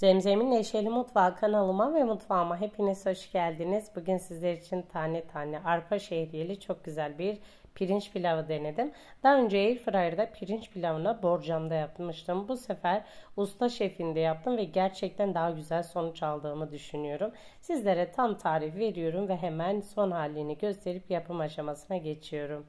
Zemzem'in Neşeli Mutfağı kanalıma ve mutfağıma hepiniz hoş geldiniz. Bugün sizler için tane tane arpa şehriyeli çok güzel bir pirinç pilavı denedim. Daha önce Airfryer'da pirinç pilavını borcamda yapmıştım. Bu sefer usta şefinde yaptım ve gerçekten daha güzel sonuç aldığımı düşünüyorum. Sizlere tam tarif veriyorum ve hemen son halini gösterip yapım aşamasına geçiyorum.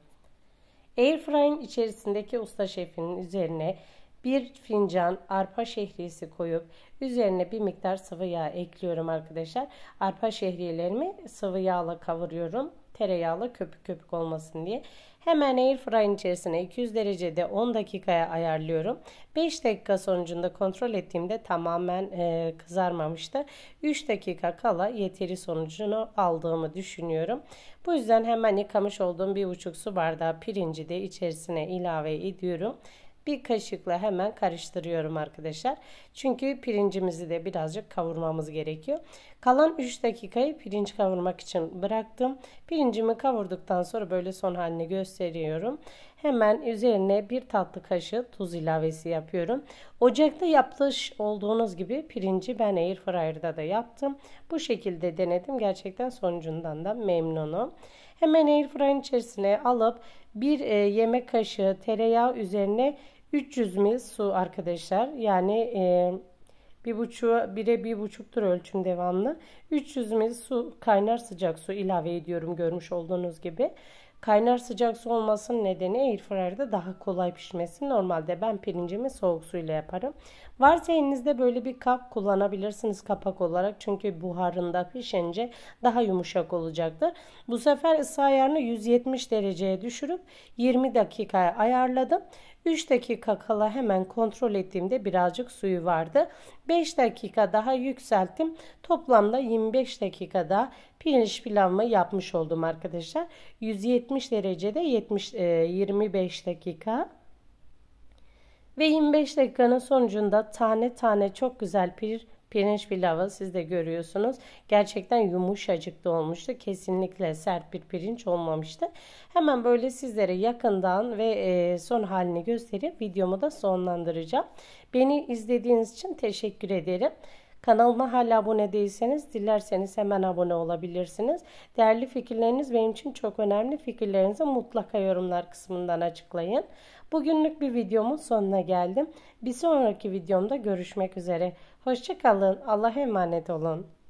Airfryer'in içerisindeki usta şefinin üzerine bir fincan arpa şehriyesi koyup üzerine bir miktar sıvı yağ ekliyorum arkadaşlar. Arpa şehriyelerimi sıvı yağla kavuruyorum. Tereyağla köpük köpük olmasın diye. Hemen airfryer'ın içerisine 200 derecede 10 dakikaya ayarlıyorum. 5 dakika sonucunda kontrol ettiğimde tamamen e, kızarmamıştı. 3 dakika kala yeteri sonucunu aldığımı düşünüyorum. Bu yüzden hemen yıkamış olduğum 1,5 su bardağı pirinci de içerisine ilave ediyorum bir kaşıkla hemen karıştırıyorum arkadaşlar. Çünkü pirincimizi de birazcık kavurmamız gerekiyor. Kalan 3 dakikayı pirinç kavurmak için bıraktım. Pirincimi kavurduktan sonra böyle son halini gösteriyorum. Hemen üzerine bir tatlı kaşığı tuz ilavesi yapıyorum. Ocakta yapmış olduğunuz gibi pirinci ben airfryer'da da yaptım. Bu şekilde denedim. Gerçekten sonucundan da memnunum. Hemen airfryer'ın içerisine alıp bir e, yemek kaşığı tereyağı üzerine 300 ml su arkadaşlar. Yani e, bir buçuğa bire bir buçuktur ölçüm devamlı. 300 ml su kaynar sıcak su ilave ediyorum görmüş olduğunuz gibi. Kaynar sıcak su olmasının nedeni airfryer'da daha kolay pişmesi. Normalde ben pirincimi soğuk suyla yaparım. Varsa elinizde böyle bir kap kullanabilirsiniz kapak olarak. Çünkü buharında pişince daha yumuşak olacaktır. Bu sefer ısı ayarını 170 dereceye düşürüp 20 dakikaya ayarladım. 3 dakika kala hemen kontrol ettiğimde birazcık suyu vardı. 5 dakika daha yükselttim. Toplamda 25 dakikada pirinç pilavımı yapmış oldum arkadaşlar. 170 derecede 70 e, 25 dakika. Ve 25 dakikanın sonucunda tane tane çok güzel pirinç pirinç pilavı siz de görüyorsunuz. Gerçekten yumuşacık da olmuştu. Kesinlikle sert bir pirinç olmamıştı. Hemen böyle sizlere yakından ve e, son halini gösterip videomu da sonlandıracağım. Beni izlediğiniz için teşekkür ederim. Kanalıma hala abone değilseniz dilerseniz hemen abone olabilirsiniz. Değerli fikirleriniz benim için çok önemli. Fikirlerinizi mutlaka yorumlar kısmından açıklayın. Bugünlük bir videomun sonuna geldim. Bir sonraki videomda görüşmek üzere. Hoşçakalın. Allah'a emanet olun.